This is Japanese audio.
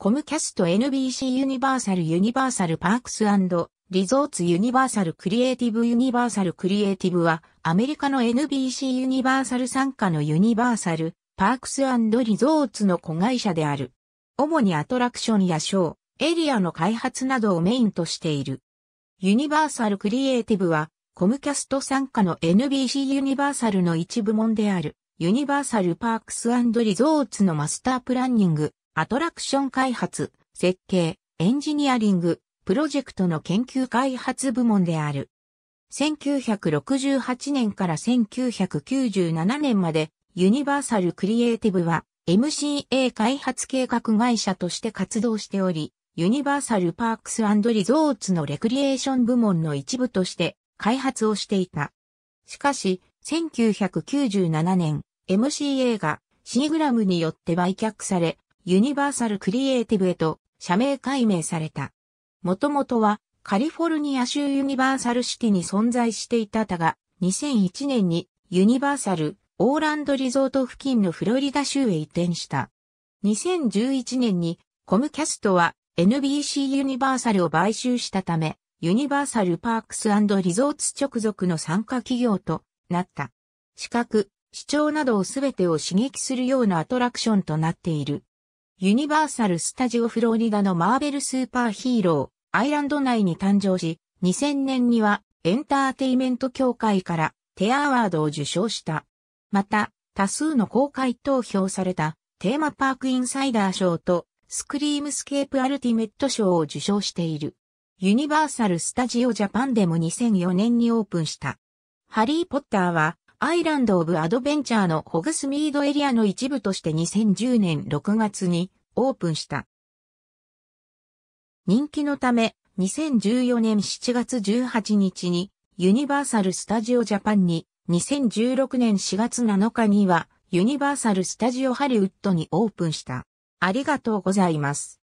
コムキャスト NBC ユニバーサルユニバーサルパークスリゾーツユニバーサルクリエイティブユニバーサルクリエイティブはアメリカの NBC ユニバーサル参加のユニバーサルパークスリゾーツの子会社である。主にアトラクションやショー、エリアの開発などをメインとしている。ユニバーサルクリエイティブはコムキャスト参加の NBC ユニバーサルの一部門であるユニバーサルパークスリゾーツのマスタープランニングアトラクション開発、設計、エンジニアリング、プロジェクトの研究開発部門である。1968年から1997年までユニバーサルクリエイティブは MCA 開発計画会社として活動しており、ユニバーサルパークスリゾーツのレクリエーション部門の一部として開発をしていた。しかし、1997年、MCA がシーグラムによって売却され、ユニバーサルクリエイティブへと社名改名された。もともとはカリフォルニア州ユニバーサルシティに存在していたたが、2001年にユニバーサルオーランドリゾート付近のフロリダ州へ移転した。2011年にコムキャストは NBC ユニバーサルを買収したため、ユニバーサルパークスリゾーツ直属の参加企業となった。資格、視聴などをすべてを刺激するようなアトラクションとなっている。ユニバーサル・スタジオ・フロリダのマーベル・スーパーヒーロー、アイランド内に誕生し、2000年にはエンターテイメント協会からテアアワードを受賞した。また、多数の公開投票されたテーマパークインサイダー賞とスクリームスケープアルティメット賞を受賞している。ユニバーサル・スタジオ・ジャパンでも2004年にオープンした。ハリー・ポッターはアイランド・オブ・アドベンチャーのホグスミードエリアの一部として2010年6月にオープンした。人気のため、2014年7月18日にユニバーサル・スタジオ・ジャパンに、2016年4月7日にはユニバーサル・スタジオ・ハリウッドにオープンした。ありがとうございます。